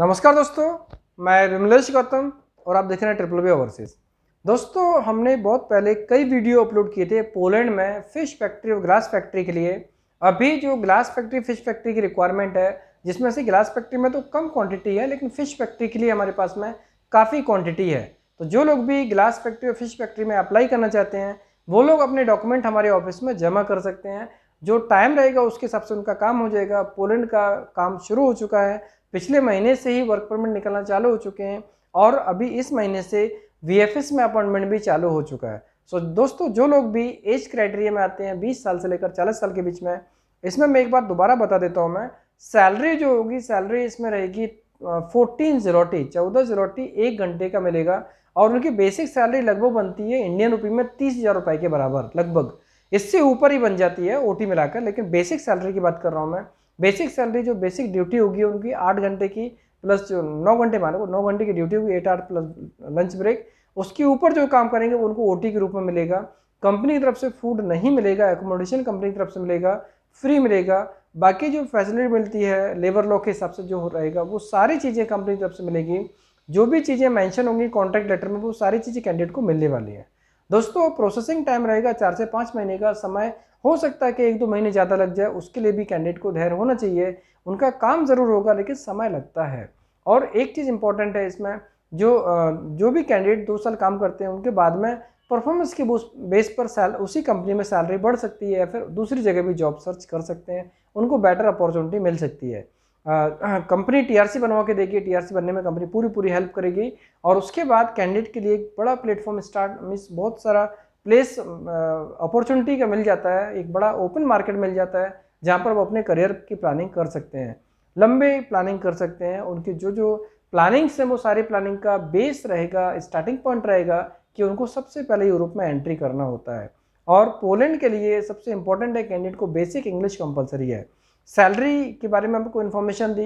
नमस्कार दोस्तों मैं विमलेश गौतम और आप देख रहे हैं ट्रिपल बी ओवरसीज दोस्तों हमने बहुत पहले कई वीडियो अपलोड किए थे पोलैंड में फ़िश फैक्ट्री और ग्लास फैक्ट्री के लिए अभी जो ग्लास फैक्ट्री फ़िश फैक्ट्री की रिक्वायरमेंट है जिसमें से ग्लास फैक्ट्री में तो कम क्वांटिटी है लेकिन फ़िश फैक्ट्री के लिए हमारे पास में काफ़ी क्वांटिटी है तो जो लोग भी ग्लास फैक्ट्री और फिश फैक्ट्री में अप्लाई करना चाहते हैं वो लोग अपने डॉक्यूमेंट हमारे ऑफिस में जमा कर सकते हैं जो टाइम रहेगा उसके हिसाब से उनका काम हो जाएगा पोलैंड का काम शुरू हो चुका है पिछले महीने से ही वर्क परमिट निकलना चालू हो चुके हैं और अभी इस महीने से वी में अपॉइंटमेंट भी चालू हो चुका है सो so, दोस्तों जो लोग भी एज क्राइटेरिया में आते हैं 20 साल से लेकर 40 साल के बीच में इसमें मैं एक बार दोबारा बता देता हूँ मैं सैलरी जो होगी सैलरी इसमें रहेगी फोर्टीन जीरोटी चौदह जीरोटी एक घंटे का मिलेगा और उनकी बेसिक सैलरी लगभग बनती है इंडियन रुपये में तीस हज़ार रुपये के बराबर लगभग इससे ऊपर ही बन जाती है ओ मिलाकर लेकिन बेसिक सैलरी की बात कर रहा हूँ मैं बेसिक सैलरी जो बेसिक ड्यूटी होगी उनकी आठ घंटे की प्लस जो नौ घंटे मानो नौ घंटे की ड्यूटी होगी एट आठ प्लस लंच ब्रेक उसके ऊपर जो काम करेंगे उनको ओ के रूप में मिलेगा कंपनी की तरफ से फूड नहीं मिलेगा एकोमोडेशन कंपनी की तरफ से मिलेगा फ्री मिलेगा बाकी जो फैसिलिटी मिलती है लेबर लॉ के हिसाब से जो रहेगा वो सारी चीज़ें कंपनी की तरफ से मिलेगी जो भी चीज़ें मैंशन होंगी कॉन्ट्रैक्ट लेटर में वो सारी चीज़ें कैंडिडेट को मिलने वाली हैं दोस्तों प्रोसेसिंग टाइम रहेगा चार से पाँच महीने का समय हो सकता है कि एक दो महीने ज़्यादा लग जाए उसके लिए भी कैंडिडेट को धैर्य होना चाहिए उनका काम ज़रूर होगा लेकिन समय लगता है और एक चीज़ इंपॉर्टेंट है इसमें जो जो भी कैंडिडेट दो साल काम करते हैं उनके बाद में परफॉर्मेंस के बेस पर सैल उसी कंपनी में सैलरी बढ़ सकती है या फिर दूसरी जगह भी जॉब सर्च कर सकते हैं उनको बेटर अपॉर्चुनिटी मिल सकती है कंपनी टीआरसी बनवा के देगी टीआरसी बनने में कंपनी पूरी पूरी हेल्प करेगी और उसके बाद कैंडिडेट के लिए एक बड़ा प्लेटफॉर्म स्टार्ट मीन्स बहुत सारा प्लेस अपॉर्चुनिटी का मिल जाता है एक बड़ा ओपन मार्केट मिल जाता है जहाँ पर वो अपने करियर की प्लानिंग कर सकते हैं लंबे प्लानिंग कर सकते हैं उनके जो जो प्लानिंग्स हैं वो सारी प्लानिंग का बेस रहेगा स्टार्टिंग पॉइंट रहेगा कि उनको सबसे पहले यूरोप में एंट्री करना होता है और पोलैंड के लिए सबसे इंपॉर्टेंट है कैंडिडेट को बेसिक इंग्लिश कंपलसरी है सैलरी के बारे में हमको इन्फॉर्मेशन दी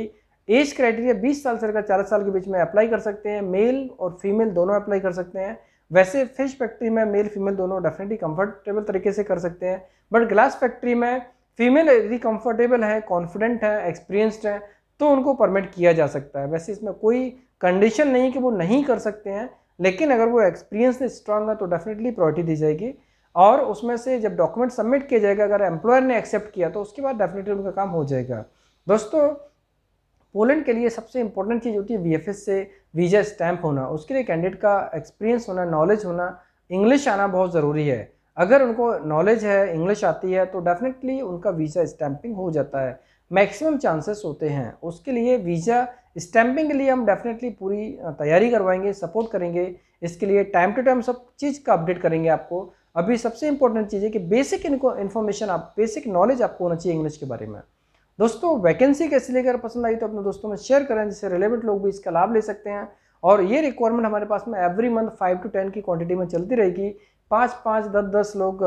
एज क्राइटेरिया 20 साल से लेकर चालीस साल के बीच में अप्लाई कर सकते हैं मेल और फीमेल दोनों अप्लाई कर सकते हैं वैसे फिश फैक्ट्री में मेल फीमेल दोनों डेफिनेटली कंफर्टेबल तरीके से कर सकते हैं बट ग्लास फैक्ट्री में फीमेल यदि कंफर्टेबल है कॉन्फिडेंट है एक्सपीरियंस्ड है तो उनको परमिट किया जा सकता है वैसे इसमें कोई कंडीशन नहीं कि वो नहीं कर सकते हैं लेकिन अगर वो एक्सपीरियंस स्ट्रांग है तो डेफिनेटली प्रायोरिटी दी जाएगी और उसमें से जब डॉक्यूमेंट सबमिट किया जाएगा अगर एम्प्लॉयर ने एक्सेप्ट किया तो उसके बाद डेफिनेटली उनका काम हो जाएगा दोस्तों पोलैंड के लिए सबसे इंपॉर्टेंट चीज़ होती है वी से वीज़ा स्टैम्प होना उसके लिए कैंडिडेट का एक्सपीरियंस होना नॉलेज होना इंग्लिश आना बहुत ज़रूरी है अगर उनको नॉलेज है इंग्लिश आती है तो डेफिनेटली उनका वीज़ा स्टैम्पिंग हो जाता है मैक्सिमम चांसेस होते हैं उसके लिए वीज़ा स्टैम्पिंग के लिए हम डेफिनेटली पूरी तैयारी करवाएंगे सपोर्ट करेंगे इसके लिए टाइम टू टाइम सब चीज़ का अपडेट करेंगे आपको अभी सबसे इंपॉर्टेंट चीज़ है कि बेसिक इनको इन्फॉर्मेशन आप बेसिक नॉलेज आपको होना चाहिए इंग्लिश के बारे में दोस्तों वैकेंसी कैसे लेकर पसंद आई तो अपने दोस्तों में शेयर करें जिससे रिलेवेंट लोग भी इसका लाभ ले सकते हैं और ये रिक्वायरमेंट हमारे पास में every month five to ten की क्वांटिटी में चलती रहेगी पाँच पाँच दस दस लोग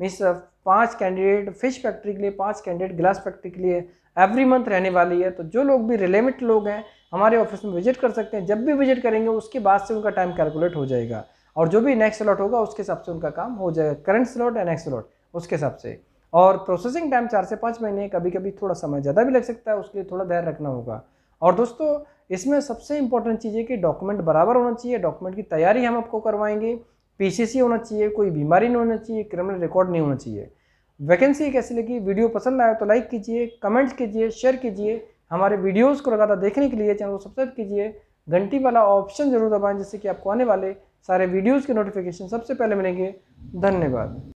मीन्स पाँच कैंडिडेट फिश फैक्ट्री के लिए पाँच कैंडिडेट ग्लास फैक्ट्री के लिए एवरी मंथ रहने वाली है तो जो लोग भी रिलेवेंट लोग हैं हमारे ऑफिस में विजिट कर सकते हैं जब भी विजिट करेंगे उसके बाद से उनका टाइम कैलकुलेट हो जाएगा और जो भी नेक्स्ट स्लॉट होगा उसके हिसाब से उनका काम हो जाएगा करंट स्लॉट या नेक्स्ट स्लॉट उसके हिसाब से और प्रोसेसिंग टाइम चार से पाँच महीने कभी कभी थोड़ा समय ज़्यादा भी लग सकता है उसके लिए थोड़ा धैर्य रखना होगा और दोस्तों इसमें सबसे इंपॉर्टेंट चीज़ है कि डॉक्यूमेंट बराबर होना चाहिए डॉक्यूमेंट की तैयारी हम आपको करवाएंगे पी होना चाहिए कोई बीमारी नहीं होना चाहिए क्रिमिनल रिकॉर्ड नहीं होना चाहिए वैकेंसी कैसी लगी वीडियो पसंद आया तो लाइक कीजिए कमेंट कीजिए शेयर कीजिए हमारे वीडियोस को लगातार देखने के लिए चैनल को सब्सक्राइब कीजिए घंटी वाला ऑप्शन जरूर दबाएं जिससे कि आपको आने वाले सारे वीडियोज़ के नोटिफिकेशन सबसे पहले मिलेंगे धन्यवाद